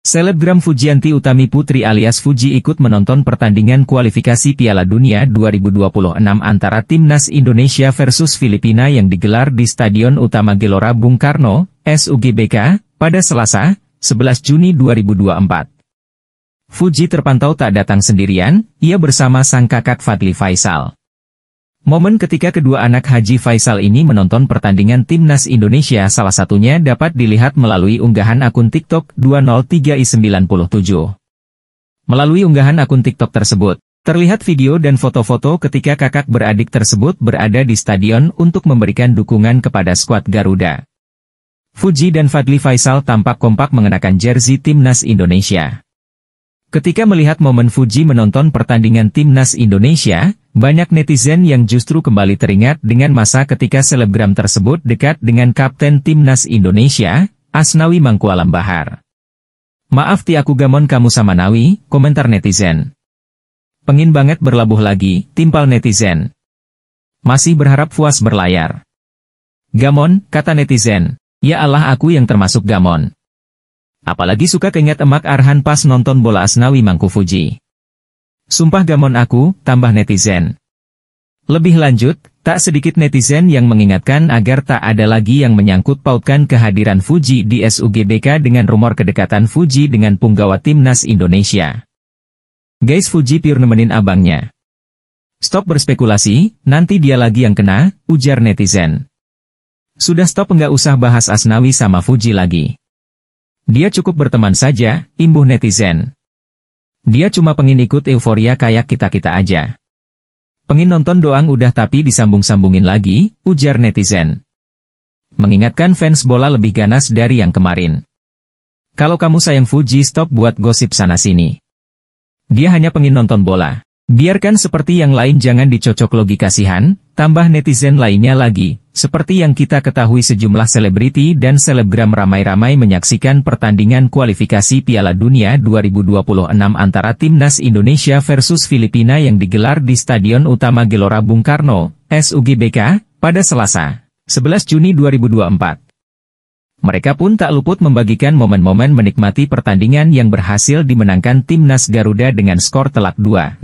Selebgram Fujianti Utami Putri alias Fuji ikut menonton pertandingan kualifikasi Piala Dunia 2026 antara Timnas Indonesia versus Filipina yang digelar di Stadion Utama Gelora Bung Karno, SUGBK, pada Selasa, 11 Juni 2024. Fuji terpantau tak datang sendirian, ia bersama sang kakak Fadli Faisal. Momen ketika kedua anak Haji Faisal ini menonton pertandingan Timnas Indonesia salah satunya dapat dilihat melalui unggahan akun TikTok 203i97. Melalui unggahan akun TikTok tersebut, terlihat video dan foto-foto ketika kakak beradik tersebut berada di stadion untuk memberikan dukungan kepada skuad Garuda. Fuji dan Fadli Faisal tampak kompak mengenakan jersey Timnas Indonesia. Ketika melihat momen Fuji menonton pertandingan Timnas Indonesia, banyak netizen yang justru kembali teringat dengan masa ketika selebgram tersebut dekat dengan Kapten Timnas Indonesia, Asnawi Mangkualam Bahar. Maaf ti aku gamon kamu sama Nawi, komentar netizen. Pengin banget berlabuh lagi, timpal netizen. Masih berharap puas berlayar. Gamon, kata netizen. Ya Allah aku yang termasuk gamon. Apalagi suka keingat emak Arhan pas nonton bola Asnawi Mangku Fuji. Sumpah gamon aku, tambah netizen. Lebih lanjut, tak sedikit netizen yang mengingatkan agar tak ada lagi yang menyangkut pautkan kehadiran Fuji di SUGBK dengan rumor kedekatan Fuji dengan punggawa timnas Indonesia. Guys Fuji pure nemenin abangnya. Stop berspekulasi, nanti dia lagi yang kena, ujar netizen. Sudah stop nggak usah bahas Asnawi sama Fuji lagi. Dia cukup berteman saja, imbuh netizen. Dia cuma pengin ikut euforia kayak kita-kita aja. Pengin nonton doang udah tapi disambung-sambungin lagi, ujar netizen. Mengingatkan fans bola lebih ganas dari yang kemarin. Kalau kamu sayang Fuji stop buat gosip sana-sini. Dia hanya pengin nonton bola. Biarkan seperti yang lain jangan dicocok logika sihan. Tambah netizen lainnya lagi, seperti yang kita ketahui sejumlah selebriti dan selebgram ramai-ramai menyaksikan pertandingan kualifikasi Piala Dunia 2026 antara Timnas Indonesia versus Filipina yang digelar di Stadion Utama Gelora Bung Karno, SUGBK, pada Selasa, 11 Juni 2024. Mereka pun tak luput membagikan momen-momen menikmati pertandingan yang berhasil dimenangkan timnas Garuda dengan skor telak 2-0.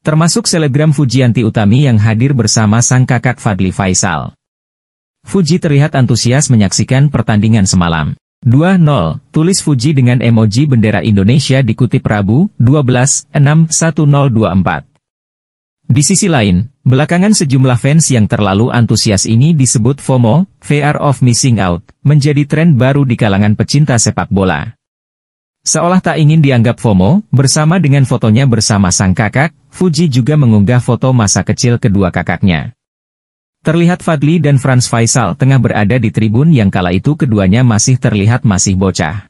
Termasuk selebgram Fujianti Utami yang hadir bersama sang kakak Fadli Faisal. Fuji terlihat antusias menyaksikan pertandingan semalam. 2-0, tulis Fuji dengan emoji bendera Indonesia dikutip Rabu, 12-6-1024. Di sisi lain, belakangan sejumlah fans yang terlalu antusias ini disebut FOMO, (Fear of Missing Out, menjadi tren baru di kalangan pecinta sepak bola. Seolah tak ingin dianggap FOMO, bersama dengan fotonya bersama sang kakak, Fuji juga mengunggah foto masa kecil kedua kakaknya. Terlihat Fadli dan Franz Faisal tengah berada di tribun yang kala itu keduanya masih terlihat masih bocah.